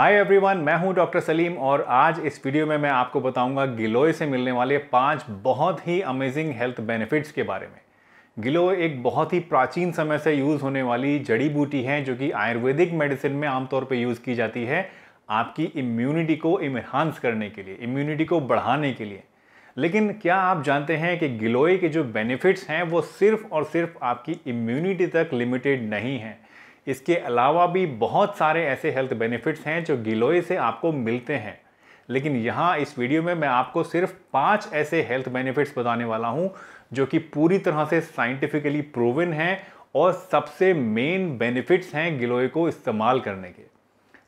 hi everyone मैं हूं doctor Salim और आज इस वीडियो में मैं आपको बताऊंगा गिलोय से मिलने वाले पांच बहुत ही अमेजिंग हेल्थ बेनिफिट्स के बारे में गिलोय एक बहुत ही प्राचीन समय से यूज़ होने वाली जड़ी बूटी है जो कि आयुर्वेदिक मेडिसिन में आमतौर पर यूज़ की जाती है आपकी इम्यूनिटी को इन्हांस करने के लिए इम्यूनिटी को बढ़ाने के लिए लेकिन क्या आप जानते हैं कि गिलोय के जो बेनिफिट्स हैं वो सिर्फ और सिर्फ आपकी इम्यूनिटी तक लिमिटेड नहीं हैं इसके अलावा भी बहुत सारे ऐसे हेल्थ बेनिफिट्स हैं जो गिलोय से आपको मिलते हैं लेकिन यहाँ इस वीडियो में मैं आपको सिर्फ पांच ऐसे हेल्थ बेनिफिट्स बताने वाला हूँ जो कि पूरी तरह से साइंटिफिकली प्रूवन हैं और सबसे मेन बेनिफिट्स हैं गिलोय को इस्तेमाल करने के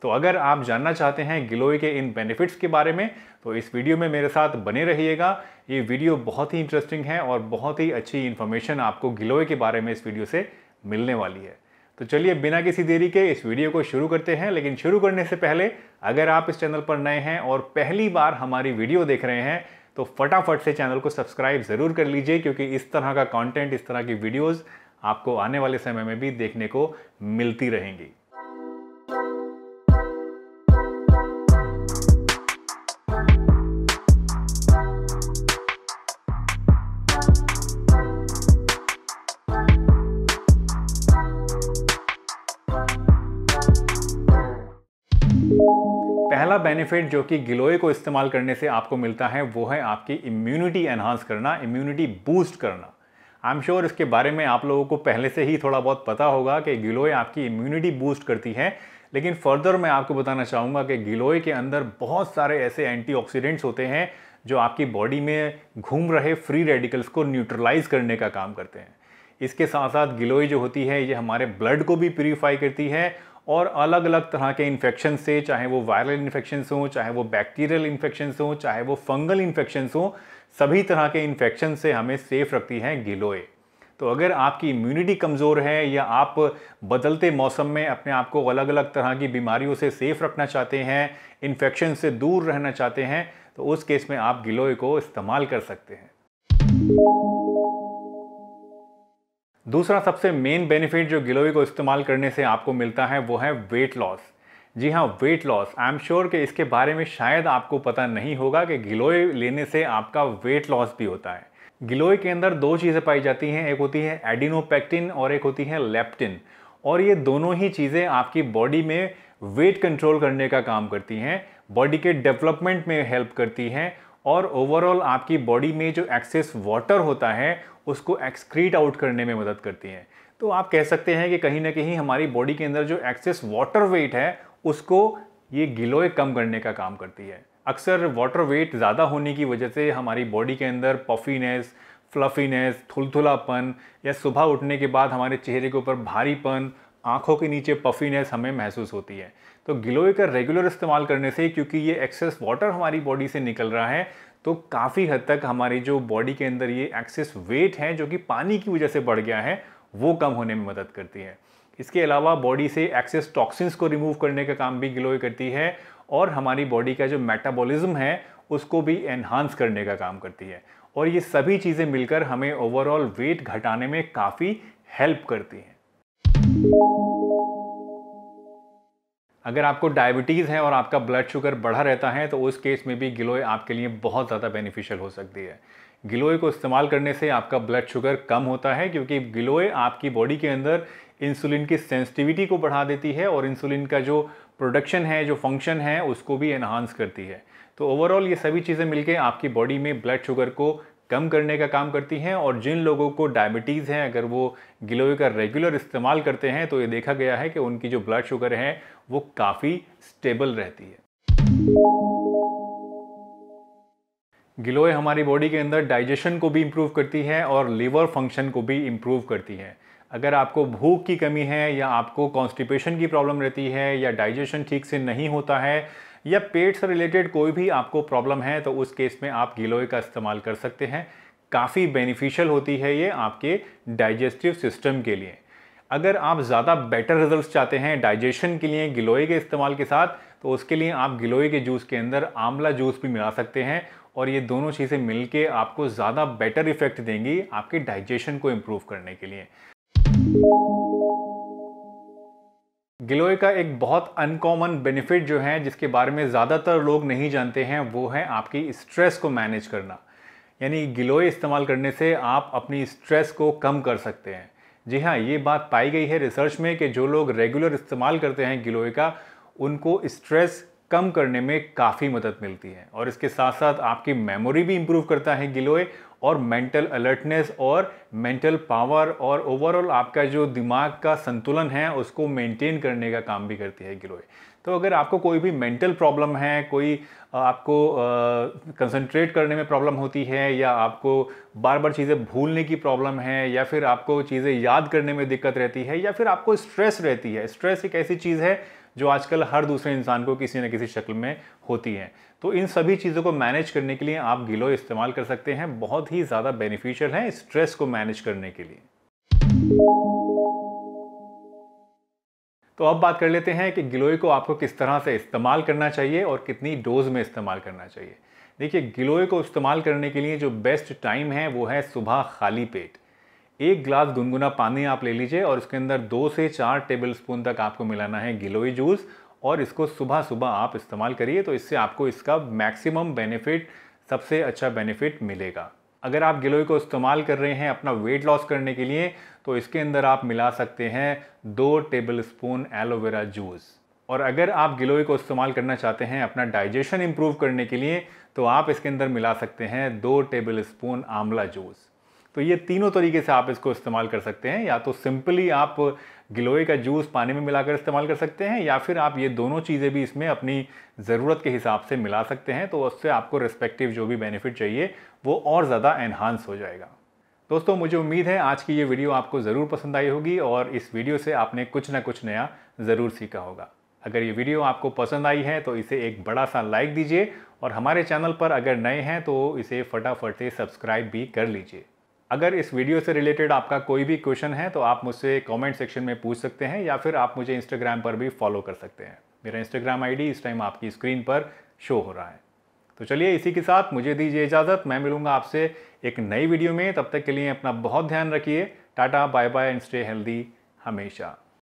तो अगर आप जानना चाहते हैं गिलोय के इन बेनिफिट्स के बारे में तो इस वीडियो में मेरे साथ बने रहिएगा ये वीडियो बहुत ही इंटरेस्टिंग है और बहुत ही अच्छी इन्फॉर्मेशन आपको गिलोय के बारे में इस वीडियो से मिलने वाली है तो चलिए बिना किसी देरी के इस वीडियो को शुरू करते हैं लेकिन शुरू करने से पहले अगर आप इस चैनल पर नए हैं और पहली बार हमारी वीडियो देख रहे हैं तो फटाफट से चैनल को सब्सक्राइब ज़रूर कर लीजिए क्योंकि इस तरह का कंटेंट इस तरह की वीडियोस आपको आने वाले समय में भी देखने को मिलती रहेंगी बड़ा बेनिफिट जो कि गिलोय को इस्तेमाल करने से आपको मिलता है वो है आपकी इम्यूनिटी एनहांस करना इम्यूनिटी बूस्ट करना आई एम श्योर इसके बारे में आप लोगों को पहले से ही थोड़ा बहुत पता होगा कि गिलोय आपकी इम्यूनिटी बूस्ट करती है लेकिन फर्दर मैं आपको बताना चाहूँगा कि गिलोय के अंदर बहुत सारे ऐसे एंटी होते हैं जो आपकी बॉडी में घूम रहे फ्री रेडिकल्स को न्यूट्रलाइज करने का काम करते हैं इसके साथ साथ गिलोय जो होती है ये हमारे ब्लड को भी प्योरीफाई करती है और अलग अलग तरह के इन्फेक्शन से चाहे वो वायरल इन्फेक्शन हों चाहे वो बैक्टीरियल इन्फेक्शन हों चाहे वो फंगल इन्फेक्शन हों सभी तरह के इन्फेक्शन से हमें सेफ रखती है गिलोय तो अगर आपकी इम्यूनिटी कमज़ोर है या आप बदलते मौसम में अपने आप को अलग अलग तरह की बीमारियों से सेफ रखना चाहते हैं इन्फेक्शन से दूर रहना चाहते हैं तो उस केस में आप गिलोय को इस्तेमाल कर सकते हैं दूसरा सबसे मेन बेनिफिट जो गिलोय को इस्तेमाल करने से आपको मिलता है वो है वेट लॉस जी हाँ weight loss I am sure कि इसके बारे में शायद आपको पता नहीं होगा कि गिलोय लेने से आपका वेट लॉस भी होता है गिलोय के अंदर दो चीज़ें पाई जाती हैं एक होती है एडिनोपेक्टिन और एक होती है लेप्टिन और ये दोनों ही चीज़ें आपकी बॉडी में वेट कंट्रोल करने का काम करती हैं बॉडी के डेवलपमेंट में हेल्प करती हैं और ओवरऑल आपकी बॉडी में जो एक्सेस वाटर होता है उसको एक्सक्रीट आउट करने में मदद करती है तो आप कह सकते हैं कि कहीं ना कहीं हमारी बॉडी के अंदर जो एक्सेस वाटर वेट है उसको ये गिलोय कम करने का काम करती है अक्सर वाटर वेट ज़्यादा होने की वजह से हमारी बॉडी के अंदर पफीनेस फ्लफीनेस थुलथुलापन या सुबह उठने के बाद हमारे चेहरे के ऊपर भारीपन आँखों के नीचे पफीनेस हमें महसूस होती है तो गिलोय का रेगुलर इस्तेमाल करने से क्योंकि ये एक्सेस वाटर हमारी बॉडी से निकल रहा है तो काफ़ी हद तक हमारी जो बॉडी के अंदर ये एक्सेस वेट है जो कि पानी की वजह से बढ़ गया है वो कम होने में मदद करती है इसके अलावा बॉडी से एक्सेस टॉक्सिन्स को रिमूव करने का काम भी गिलोय करती है और हमारी बॉडी का जो मेटाबॉलिज्म है उसको भी एनहांस करने का काम करती है और ये सभी चीज़ें मिलकर हमें ओवरऑल वेट घटाने में काफ़ी हेल्प करती हैं अगर आपको डायबिटीज़ है और आपका ब्लड शुगर बढ़ा रहता है तो उस केस में भी गिलोय आपके लिए बहुत ज़्यादा बेनिफिशियल हो सकती है गिलोय को इस्तेमाल करने से आपका ब्लड शुगर कम होता है क्योंकि गिलोय आपकी बॉडी के अंदर इंसुलिन की सेंसिटिविटी को बढ़ा देती है और इंसुलिन का जो प्रोडक्शन है जो फंक्शन है उसको भी एनहांस करती है तो ओवरऑल ये सभी चीज़ें मिलकर आपकी बॉडी में ब्लड शुगर को कम करने का काम करती हैं और जिन लोगों को डायबिटीज़ हैं अगर वो गिलोय का रेगुलर इस्तेमाल करते हैं तो ये देखा गया है कि उनकी जो ब्लड शुगर है वो काफ़ी स्टेबल रहती है गिलोय हमारी बॉडी के अंदर डाइजेशन को भी इम्प्रूव करती है और लीवर फंक्शन को भी इम्प्रूव करती है अगर आपको भूख की कमी है या आपको कॉन्स्टिपेशन की प्रॉब्लम रहती है या डाइजेशन ठीक से नहीं होता है या पेट से रिलेटेड कोई भी आपको प्रॉब्लम है तो उस केस में आप गिलोय का इस्तेमाल कर सकते हैं काफ़ी बेनिफिशियल होती है ये आपके डाइजेस्टिव सिस्टम के लिए अगर आप ज़्यादा बेटर रिजल्ट्स चाहते हैं डाइजेशन के लिए गिलोय के इस्तेमाल के साथ तो उसके लिए आप गिलोय के जूस के अंदर आंवला जूस भी मिला सकते हैं और ये दोनों चीज़ें मिलके आपको ज़्यादा बेटर इफेक्ट देंगी आपके डाइजेशन को इम्प्रूव करने के लिए गिलोय का एक बहुत अनकॉमन बेनिफिट जो है जिसके बारे में ज़्यादातर लोग नहीं जानते हैं वो है आपकी स्ट्रेस को मैनेज करना यानी गिलोय इस्तेमाल करने से आप अपनी स्ट्रेस को कम कर सकते हैं जी हाँ ये बात पाई गई है रिसर्च में कि जो लोग रेगुलर इस्तेमाल करते हैं गिलोय का उनको स्ट्रेस कम करने में काफ़ी मदद मिलती है और इसके साथ साथ आपकी मेमोरी भी इम्प्रूव करता है गिलोय और मेंटल अलर्टनेस और मेंटल पावर और ओवरऑल आपका जो दिमाग का संतुलन है उसको मेंटेन करने का काम भी करती है गिलोय तो अगर आपको कोई भी मेंटल प्रॉब्लम है कोई आपको कंसंट्रेट करने में प्रॉब्लम होती है या आपको बार बार चीज़ें भूलने की प्रॉब्लम है या फिर आपको चीज़ें याद करने में दिक्कत रहती है या फिर आपको स्ट्रेस रहती है स्ट्रेस एक ऐसी चीज़ है जो आजकल हर दूसरे इंसान को किसी न किसी शक्ल में होती है तो इन सभी चीज़ों को मैनेज करने के लिए आप गिलो इस्तेमाल कर सकते हैं बहुत ही ज़्यादा बेनिफिशियल है स्ट्रेस को मैनेज करने के लिए तो अब बात कर लेते हैं कि गिलोय को आपको किस तरह से इस्तेमाल करना चाहिए और कितनी डोज में इस्तेमाल करना चाहिए देखिए गिलोय को इस्तेमाल करने के लिए जो बेस्ट टाइम है वो है सुबह खाली पेट एक ग्लास गुनगुना पानी आप ले लीजिए और इसके अंदर दो से चार टेबल स्पून तक आपको मिलाना है गिलोई जूस और इसको सुबह सुबह आप इस्तेमाल करिए तो इससे आपको इसका मैक्सिमम बेनिफिट सबसे अच्छा बेनिफिट मिलेगा अगर आप गिलोई को इस्तेमाल कर रहे हैं अपना वेट लॉस करने के लिए तो इसके अंदर आप मिला सकते हैं दो टेबल स्पून एलोवेरा जूस और अगर आप गिलोई को इस्तेमाल करना चाहते हैं अपना डाइजेशन इम्प्रूव करने के लिए तो आप इसके अंदर मिला सकते हैं दो टेबल स्पून आंवला जूस तो ये तीनों तरीके से आप इसको इस्तेमाल कर सकते हैं या तो सिंपली आप गिलोय का जूस पानी में मिलाकर इस्तेमाल कर सकते हैं या फिर आप ये दोनों चीज़ें भी इसमें अपनी ज़रूरत के हिसाब से मिला सकते हैं तो उससे आपको रिस्पेक्टिव जो भी बेनिफिट चाहिए वो और ज़्यादा एनहांस हो जाएगा दोस्तों मुझे उम्मीद है आज की ये वीडियो आपको ज़रूर पसंद आई होगी और इस वीडियो से आपने कुछ ना कुछ नया ज़रूर सीखा होगा अगर ये वीडियो आपको पसंद आई है तो इसे एक बड़ा सा लाइक दीजिए और हमारे चैनल पर अगर नए हैं तो इसे फटाफट से सब्सक्राइब भी कर लीजिए अगर इस वीडियो से रिलेटेड आपका कोई भी क्वेश्चन है तो आप मुझसे कमेंट सेक्शन में पूछ सकते हैं या फिर आप मुझे इंस्टाग्राम पर भी फॉलो कर सकते हैं मेरा इंस्टाग्राम आईडी इस टाइम आपकी स्क्रीन पर शो हो रहा है तो चलिए इसी के साथ मुझे दीजिए इजाज़त मैं मिलूंगा आपसे एक नई वीडियो में तब तक के लिए अपना बहुत ध्यान रखिए टाटा bye bye and stay healthy हमेशा